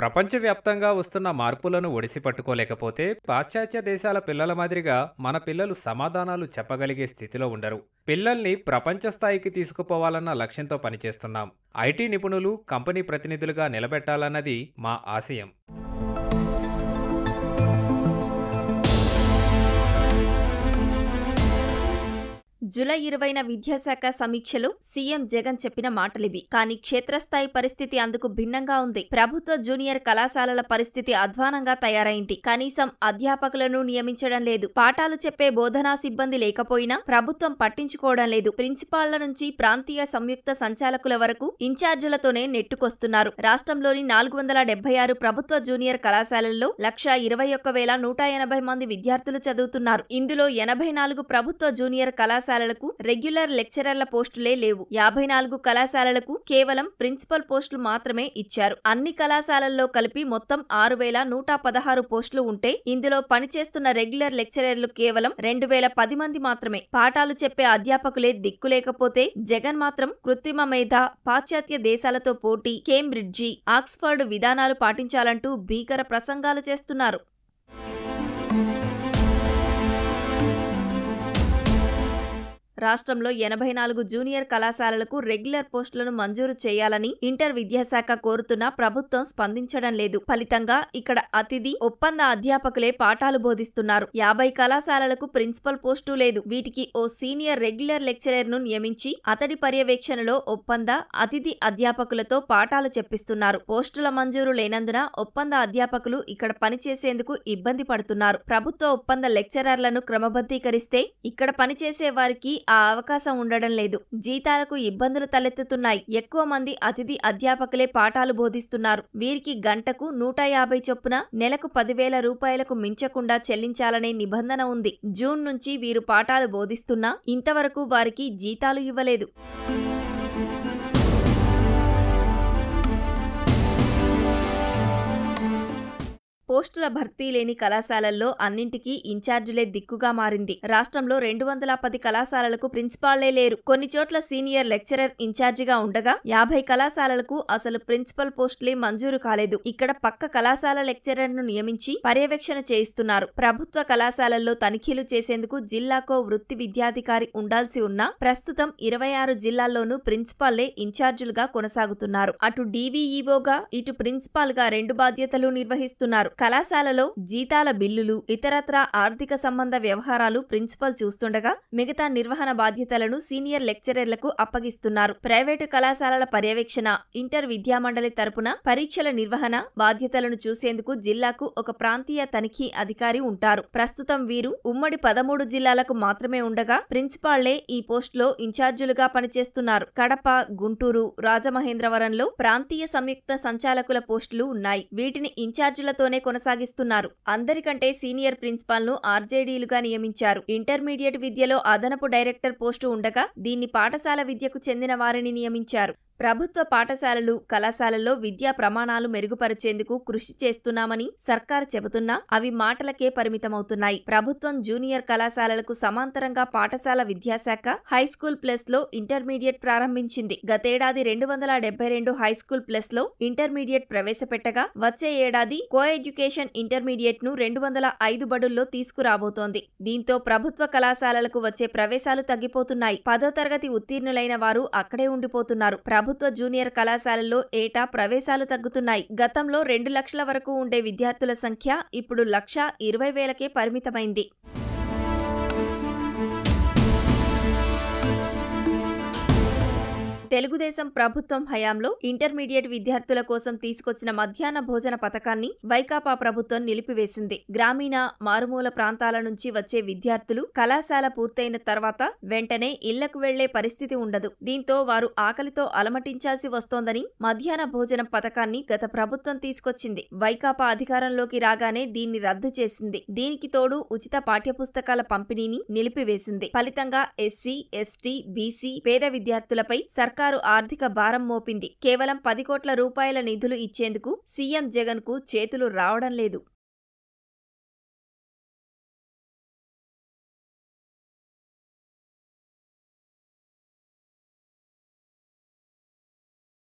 ప్రపంచవ్యాప్తంగా వస్తున్న మార్పులను ఒడిసి పట్టుకోలేకపోతే పాశ్చాత్య దేశాల పిల్లల మాదిరిగా మన పిల్లలు సమాధానాలు చెప్పగలిగే స్థితిలో ఉండరు పిల్లల్ని ప్రపంచ స్థాయికి తీసుకుపోవాలన్న లక్ష్యంతో పనిచేస్తున్నాం ఐటీ నిపుణులు కంపెనీ ప్రతినిధులుగా నిలబెట్టాలన్నది మా ఆశయం జులై ఇరవైన విద్యాశాఖ సమీక్షలో సీఎం జగన్ చెప్పిన మాటలివి కానీ క్షేత్రస్థాయి పరిస్థితి అందుకు భిన్నంగా ఉంది ప్రభుత్వ జూనియర్ కళాశాలల పరిస్థితి అధ్వానంగా తయారైంది కనీసం అధ్యాపకులను నియమించడం లేదు పాఠాలు చెప్పే బోధనా సిబ్బంది లేకపోయినా ప్రభుత్వం పట్టించుకోవడం లేదు ప్రిన్సిపాళ్ల నుంచి ప్రాంతీయ సంయుక్త సంచాలకుల వరకు ఇన్ఛార్జీలతోనే నెట్టుకొస్తున్నారు రాష్ట్రంలోని నాలుగు వందల డెబ్బై ఆరు ప్రభుత్వ జూనియర్ కళాశాలల్లో లక్ష ఇరవై ఒక్క వేల నూట ఎనభై మంది విద్యార్థులు చదువుతున్నారు ఇందులో ఎనభై నాలుగు ప్రభుత్వ జూనియర్ కళాశాలలు కళాశాలలకు రెగ్యులర్ లెక్చరర్ల పోస్టులే లేవు యాభై నాలుగు కళాశాలలకు కేవలం ప్రిన్సిపల్ పోస్టులు మాత్రమే ఇచ్చారు అన్ని కళాశాలల్లో కలిపి మొత్తం ఆరు వేల నూట పదహారు పోస్టులు ఉంటే ఇందులో పనిచేస్తున్న రెగ్యులర్ లెక్చరర్లు కేవలం రెండు వేల పది మంది మాత్రమే పాఠాలు చెప్పే అధ్యాపకులే దిక్కు లేకపోతే జగన్ మాత్రం కృత్రిమ మేధ పాశ్చాత్య దేశాలతో పోటీ కేంబ్రిడ్జి ఆక్స్ఫర్డ్ విధానాలు పాటించాలంటూ భీకర ప్రసంగాలు చేస్తున్నారు రాష్ట్రంలో ఎనభై నాలుగు జూనియర్ కళాశాలలకు రెగ్యులర్ పోస్టులను మంజూరు చేయాలని ఇంటర్ విద్యాశాఖ కోరుతున్నా ప్రభుత్వం స్పందించడం లేదు ఫలితంగా ఇక్కడ అతిథి ఒప్పంద అధ్యాపకులే పాఠాలు బోధిస్తున్నారు యాభై కళాశాలలకు ప్రిన్సిపల్ పోస్టు లేదు వీటికి ఓ సీనియర్ రెగ్యులర్ లెక్చరర్ ను నియమించి అతడి పర్యవేక్షణలో ఒప్పంద అతిథి అధ్యాపకులతో పాఠాలు చెప్పిస్తున్నారు పోస్టుల మంజూరు లేనందున ఒప్పంద అధ్యాపకులు ఇక్కడ పనిచేసేందుకు ఇబ్బంది పడుతున్నారు ప్రభుత్వ ఒప్పంద లెక్చరర్లను క్రమబద్ధీకరిస్తే ఇక్కడ పనిచేసే వారికి ఆ అవకాశం ఉండడం లేదు జీతాలకు ఇబ్బందులు తలెత్తుతున్నాయి ఎక్కువ మంది అతిథి అధ్యాపకులే పాఠాలు బోధిస్తున్నారు వీరికి గంటకు నూట యాభై చొప్పున నెలకు పదివేల రూపాయలకు మించకుండా చెల్లించాలనే నిబంధన ఉంది జూన్ నుంచి వీరు పాఠాలు బోధిస్తున్నా ఇంతవరకు వారికి జీతాలు ఇవ్వలేదు పోస్టుల భర్తీ లేని కళాశాలల్లో అన్నింటికీ ఇన్ఛార్జీలే దిక్కుగా మారింది రాష్ట్రంలో రెండు వందల పది కళాశాలలకు ప్రిన్సిపాళ్లే లేరు కొన్ని చోట్ల సీనియర్ లెక్చరర్ ఇన్ఛార్జిగా ఉండగా యాభై కళాశాలలకు అసలు ప్రిన్సిపల్ పోస్టులే మంజూరు కాలేదు ఇక్కడ పక్క కళాశాల లెక్చరర్ను నియమించి పర్యవేక్షణ చేయిస్తున్నారు ప్రభుత్వ కళాశాలల్లో తనిఖీలు చేసేందుకు జిల్లాకో వృత్తి విద్యాధికారి ఉండాల్సి ఉన్నా ప్రస్తుతం ఇరవై ఆరు జిల్లాల్లోనూ ప్రిన్సిపాల్లే ఇన్ఛార్జీలుగా కొనసాగుతున్నారు అటు డీవీఈఓగా ఇటు ప్రిన్సిపాల్గా రెండు బాధ్యతలు నిర్వహిస్తున్నారు కళాశాలలో జీతాల బిల్లులు ఇతరత్రా ఆర్థిక సంబంధ వ్యవహారాలు ప్రిన్సిపల్ చూస్తుండగా మిగతా నిర్వహణ బాధ్యతలను సీనియర్ లెక్చరర్లకు అప్పగిస్తున్నారు ప్రైవేటు కళాశాలల పర్యవేక్షణ ఇంటర్ విద్యామండలి తరపున పరీక్షల నిర్వహణ బాధ్యతలను చూసేందుకు జిల్లాకు ఒక ప్రాంతీయ తనిఖీ అధికారి ఉంటారు ప్రస్తుతం వీరు ఉమ్మడి పదమూడు జిల్లాలకు మాత్రమే ఉండగా ప్రిన్సిపాళ్లే ఈ పోస్టులో ఇన్ఛార్జీలుగా పనిచేస్తున్నారు కడప గుంటూరు రాజమహేంద్రవరంలో ప్రాంతీయ సంయుక్త సంచాలకుల పోస్టులు ఉన్నాయి వీటిని ఇన్ఛార్జీలతోనే కొనసాగిస్తున్నారు అందరికంటే సీనియర్ ప్రిన్సిపాల్ను ఆర్జేడీలుగా నియమించారు ఇంటర్మీడియట్ విద్యలో అదనపు డైరెక్టర్ పోస్టు ఉండగా దీన్ని పాఠశాల విద్యకు చెందిన వారిని నియమించారు ప్రభుత్వ పాఠశాలలు కళాశాలల్లో విద్యా ప్రమాణాలు మెరుగుపరిచేందుకు కృషి చేస్తున్నామని సర్కార్ చెబుతున్నా అవి మాటలకే పరిమితమవుతున్నాయి ప్రభుత్వం జూనియర్ కళాశాలలకు సమాంతరంగా పాఠశాల విద్యాశాఖ హైస్కూల్ ప్లస్ లో ఇంటర్మీడియట్ ప్రారంభించింది గతేడాది రెండు వందల డెబ్బై రెండు హైస్కూల్ ప్లస్ లో ఇంటర్మీడియట్ ప్రవేశపెట్టగా వచ్చే ఏడాది కో ఎడ్యుకేషన్ ఇంటర్మీడియట్ ను రెండు వందల ఐదు బడుల్లో తీసుకురాబోతోంది దీంతో ప్రభుత్వ కళాశాలలకు వచ్చే ప్రవేశాలు తగ్గిపోతున్నాయి పదో తరగతి ఉత్తీర్ణులైన వారు అక్కడే ఉండిపోతున్నారు ప్రభుత్వ జూనియర్ కళాశాలల్లో ఏటా ప్రవేశాలు తగ్గుతున్నాయి గతంలో రెండు లక్షల వరకు ఉండే విద్యార్థుల సంఖ్య ఇప్పుడు లక్ష ఇరవై వేలకే పరిమితమైంది తెలుగుదేశం ప్రభుత్వం హయాంలో ఇంటర్మీడియట్ విద్యార్థుల కోసం తీసుకొచ్చిన మధ్యాహ్న భోజన పథకాన్ని వైకాపా ప్రభుత్వం నిలిపివేసింది గ్రామీణ మారుమూల ప్రాంతాల నుంచి వచ్చే విద్యార్థులు కళాశాల పూర్తయిన తర్వాత వెంటనే ఇళ్లకు వెళ్లే పరిస్థితి ఉండదు దీంతో వారు ఆకలితో అలమటించాల్సి వస్తోందని మధ్యాహ్న భోజనం పథకాన్ని గత ప్రభుత్వం తీసుకొచ్చింది వైకాపా అధికారంలోకి రాగానే దీన్ని రద్దు చేసింది దీనికి తోడు ఉచిత పాఠ్యపుస్తకాల పంపిణీని నిలిపివేసింది ఫలితంగా ఎస్సీ ఎస్టీ బీసీ పేద విద్యార్థులపై సర్ సర్కారు ఆర్థిక భారం మోపింది కేవలం పది కోట్ల రూపాయల నిధులు ఇచ్చేందుకు సీఎం జగన్ కు చేతులు రావడం లేదు